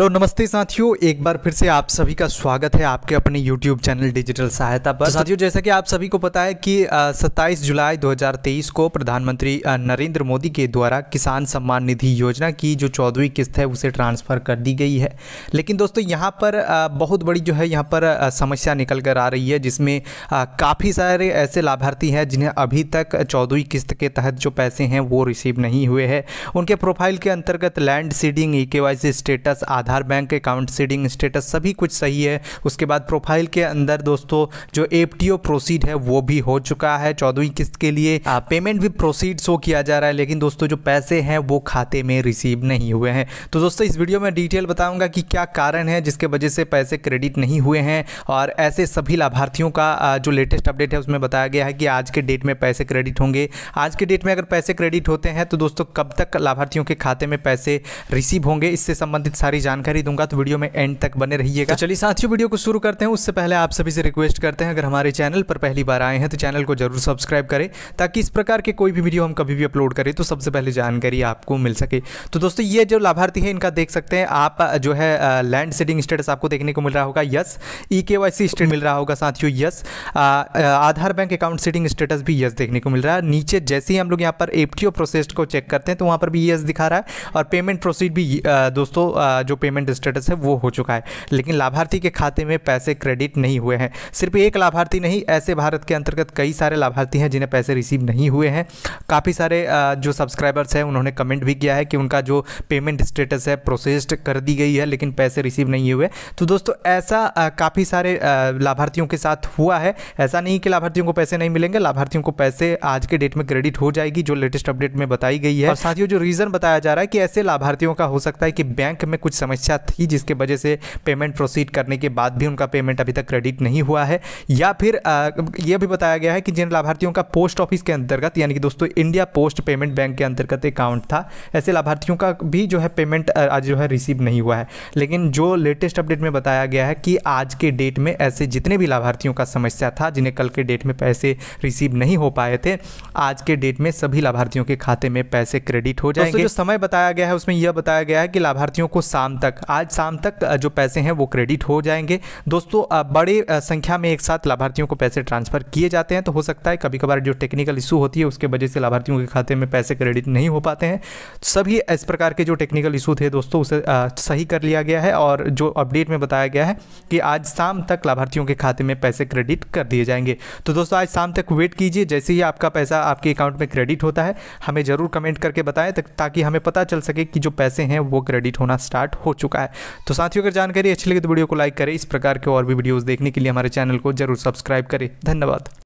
hello नमस्ते साथियों एक बार फिर से आप सभी का स्वागत है आपके अपने यूट्यूब चैनल डिजिटल सहायता पर तो साथियों जैसा कि आप सभी को पता है कि 27 जुलाई 2023 को प्रधानमंत्री नरेंद्र मोदी के द्वारा किसान सम्मान निधि योजना की जो चौदहवीं किस्त है उसे ट्रांसफ़र कर दी गई है लेकिन दोस्तों यहाँ पर बहुत बड़ी जो है यहाँ पर समस्या निकल कर आ रही है जिसमें काफ़ी सारे ऐसे लाभार्थी हैं जिन्हें अभी तक चौदहवीं किस्त के तहत जो पैसे हैं वो रिसीव नहीं हुए हैं उनके प्रोफाइल के अंतर्गत land seeding e status Aadhaar Aadhaar bank account seeding status सभी कुछ सही है उसके बाद प्रोफाइल के अंदर दोस्तों जो एफ प्रोसीड है वो भी हो चुका है चौदहवीं किस्त के लिए पेमेंट भी प्रोसीड शो किया जा रहा है लेकिन दोस्तों जो पैसे हैं वो खाते में रिसीव नहीं हुए हैं तो दोस्तों इस वीडियो में डिटेल बताऊंगा कि क्या कारण है जिसके वजह से पैसे क्रेडिट नहीं हुए हैं और ऐसे सभी लाभार्थियों का जो लेटेस्ट अपडेट है उसमें बताया गया है कि आज के डेट में पैसे क्रेडिट होंगे आज के डेट में अगर पैसे क्रेडिट होते हैं तो दोस्तों कब तक लाभार्थियों के खाते में पैसे रिसीव होंगे इससे संबंधित सारी जानकारी जानकारी दूंगा तो वीडियो में एंड तक बने रहिएगा तो चलिए साथियों वीडियो को शुरू करते हैं उससे पहले आप सभी से रिक्वेस्ट करते हैं अगर हमारे चैनल पर पहली बार आए हैं तो चैनल को जरूर सब्सक्राइब करें ताकि इस प्रकार के कोई भी वीडियो हम कभी भी अपलोड करें तो सबसे पहले जानकारी आपको मिल सके तो दोस्तों ये जो लाभार्थी है इनका देख सकते हैं आप जो है लैंड सेडिंग स्टेटस आपको देखने को मिल रहा होगा यस ई के वाई सी स्टेट मिल रहा होगा साथियों yes Aadhaar bank account setting status भी यस देखने को मिल रहा है नीचे जैसे ही हम लोग यहाँ पर एफ प्रोसेस को चेक करते हैं तो वहाँ पर भी यस दिखा रहा है और पेमेंट प्रोसीड भी दोस्तों जो पेमेंट स्टेटस है वो हो चुका है लेकिन लाभार्थी के खाते में पैसे क्रेडिट नहीं हुए हैं सिर्फ एक लाभार्थी नहीं ऐसे भारत के अंतर्गत कई सारे लाभार्थी हैं जिन्हें पैसे रिसीव नहीं हुए हैं काफ़ी सारे जो सब्सक्राइबर्स हैं उन्होंने कमेंट भी किया है कि उनका जो पेमेंट स्टेटस है प्रोसेस्ड कर दी गई है लेकिन पैसे रिसीव नहीं हुए तो दोस्तों ऐसा काफ़ी सारे लाभार्थियों के साथ हुआ है ऐसा नहीं कि लाभार्थियों को पैसे नहीं मिलेंगे लाभार्थियों को पैसे आज के डेट में क्रेडिट हो जाएगी जो लेटेस्ट अपडेट में बताई गई है और साथियों जो रीज़न बताया जा रहा है कि ऐसे लाभार्थियों का हो सकता है कि बैंक में कुछ समय समस्या थी जिसके वजह से पेमेंट प्रोसीड करने के बाद भी उनका पेमेंट अभी तक क्रेडिट नहीं हुआ है या फिर यह भी बताया गया है कि जिन लाभार्थियों का पोस्ट ऑफिस के अंतर्गत यानी कि दोस्तों इंडिया पोस्ट पेमेंट बैंक के अंतर्गत अकाउंट था ऐसे लाभार्थियों का भी जो है पेमेंट आज जो है रिसीव नहीं हुआ है लेकिन जो लेटेस्ट अपडेट में बताया गया है कि आज के डेट में ऐसे जितने भी लाभार्थियों का समस्या था जिन्हें कल के डेट में पैसे रिसीव नहीं हो पाए थे आज के डेट में सभी लाभार्थियों के खाते में पैसे क्रेडिट हो जाएंगे जो समय बताया गया है उसमें यह बताया गया है कि लाभार्थियों को शाम तक आज शाम तक जो पैसे हैं वो क्रेडिट हो जाएंगे दोस्तों बड़े संख्या में एक साथ लाभार्थियों को पैसे ट्रांसफ़र किए जाते हैं तो हो सकता है कभी कभार जो टेक्निकल इशू होती है उसके वजह से लाभार्थियों के खाते में पैसे क्रेडिट नहीं हो पाते हैं सभी इस प्रकार के जो टेक्निकल इशू थे दोस्तों उसे सही कर लिया गया है और जो अपडेट में बताया गया है कि आज शाम तक लाभार्थियों के खाते में पैसे क्रेडिट कर दिए जाएंगे तो दोस्तों आज शाम तक वेट कीजिए जैसे ही आपका पैसा आपके अकाउंट में क्रेडिट होता है हमें ज़रूर कमेंट करके बताएं ताकि हमें पता चल सके कि जो पैसे हैं वो क्रेडिट होना स्टार्ट हो हो चुका है तो साथियों अगर जानकारी अच्छी लगी तो वीडियो को लाइक करें इस प्रकार के और भी वीडियोज़ देखने के लिए हमारे चैनल को जरूर सब्सक्राइब करें धन्यवाद